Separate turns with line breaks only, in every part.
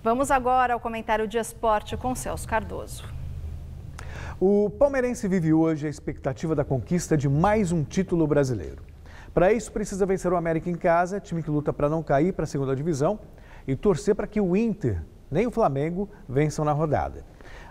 Vamos agora ao comentário de esporte com Celso Cardoso. O palmeirense vive hoje a expectativa da conquista de mais um título brasileiro. Para isso, precisa vencer o América em casa, time que luta para não cair para a segunda divisão, e torcer para que o Inter nem o Flamengo vençam na rodada.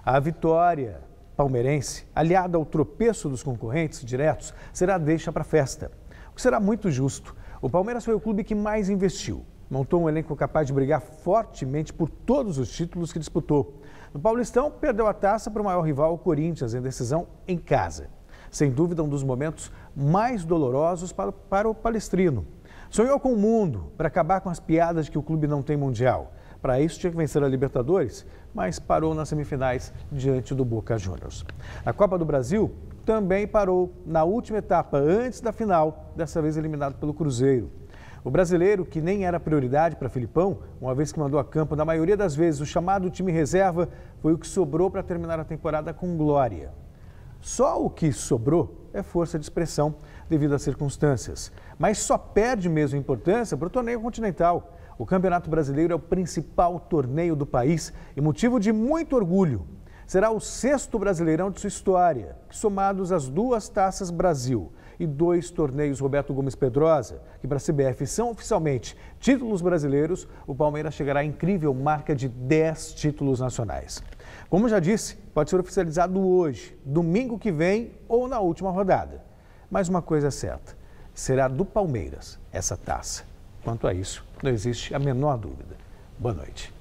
A vitória palmeirense, aliada ao tropeço dos concorrentes diretos, será deixa para a festa, o que será muito justo. O Palmeiras foi o clube que mais investiu, montou um elenco capaz de brigar fortemente por todos os títulos que disputou. No Paulistão, perdeu a taça para o maior rival, o Corinthians, em decisão em casa. Sem dúvida, um dos momentos mais dolorosos para, para o palestrino. Sonhou com o mundo para acabar com as piadas de que o clube não tem mundial. Para isso, tinha que vencer a Libertadores, mas parou nas semifinais diante do Boca Juniors. A Copa do Brasil, também parou na última etapa, antes da final, dessa vez eliminado pelo Cruzeiro. O brasileiro, que nem era prioridade para Filipão, uma vez que mandou a campo na maioria das vezes o chamado time reserva, foi o que sobrou para terminar a temporada com glória. Só o que sobrou é força de expressão devido às circunstâncias, mas só perde mesmo importância para o torneio continental. O Campeonato Brasileiro é o principal torneio do país e motivo de muito orgulho. Será o sexto brasileirão de sua história, somados as duas taças Brasil e dois torneios Roberto Gomes Pedrosa, que para a CBF são oficialmente títulos brasileiros, o Palmeiras chegará à incrível marca de 10 títulos nacionais. Como já disse, pode ser oficializado hoje, domingo que vem ou na última rodada. Mas uma coisa é certa, será do Palmeiras essa taça. Quanto a isso, não existe a menor dúvida. Boa noite.